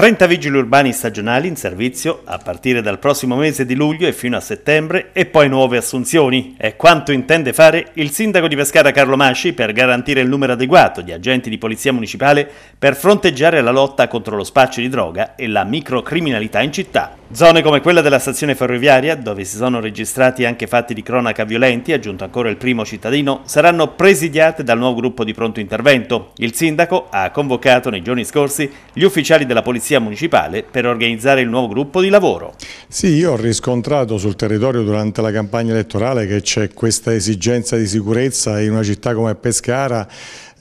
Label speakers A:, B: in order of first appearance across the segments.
A: 30 vigili urbani stagionali in servizio a partire dal prossimo mese di luglio e fino a settembre e poi nuove assunzioni. È quanto intende fare il sindaco di Pescara Carlo Masci per garantire il numero adeguato di agenti di polizia municipale per fronteggiare la lotta contro lo spaccio di droga e la microcriminalità in città. Zone come quella della stazione ferroviaria, dove si sono registrati anche fatti di cronaca violenti, aggiunto ancora il primo cittadino, saranno presidiate dal nuovo gruppo di pronto intervento. Il sindaco ha convocato nei giorni scorsi gli ufficiali della Polizia Municipale per organizzare il nuovo gruppo di lavoro.
B: Sì, io ho riscontrato sul territorio durante la campagna elettorale che c'è questa esigenza di sicurezza in una città come Pescara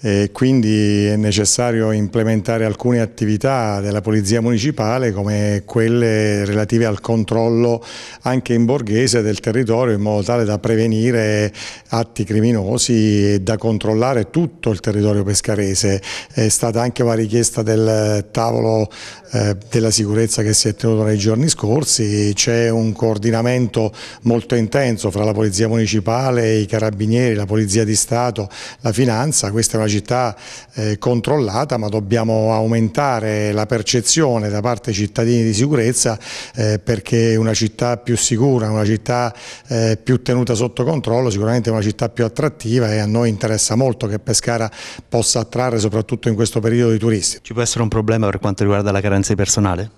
B: e quindi è necessario implementare alcune attività della Polizia Municipale come quelle relative al controllo anche in borghese del territorio in modo tale da prevenire atti criminosi e da controllare tutto il territorio pescarese. È stata anche una richiesta del tavolo eh, della sicurezza che si è tenuto nei giorni scorsi, c'è un coordinamento molto intenso fra la Polizia Municipale, i Carabinieri, la Polizia di Stato, la Finanza, questa è una capacità eh, controllata, ma dobbiamo aumentare la percezione da parte dei cittadini di sicurezza eh, perché una città più sicura, una città eh, più tenuta sotto controllo, sicuramente è una città più attrattiva e a noi interessa molto che Pescara possa attrarre soprattutto in questo periodo i turisti. Ci può essere un problema per quanto riguarda la carenza di personale?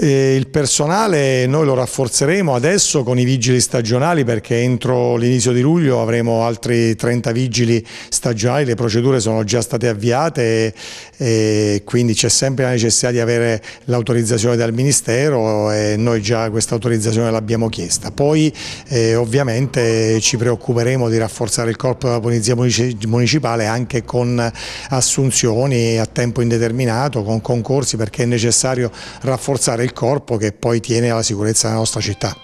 B: E eh, il personale noi lo rafforzeremo adesso con i vigili stagionali perché entro l'inizio di luglio avremo altri 30 vigili stagionali, le procedure sono già state avviate e, e quindi c'è sempre la necessità di avere l'autorizzazione dal Ministero e noi già questa autorizzazione l'abbiamo chiesta. Poi eh, ovviamente ci preoccuperemo di rafforzare il corpo della Polizia Municipale anche con assunzioni a tempo indeterminato, con concorsi perché è necessario rafforzare il il corpo che poi tiene alla sicurezza della nostra città.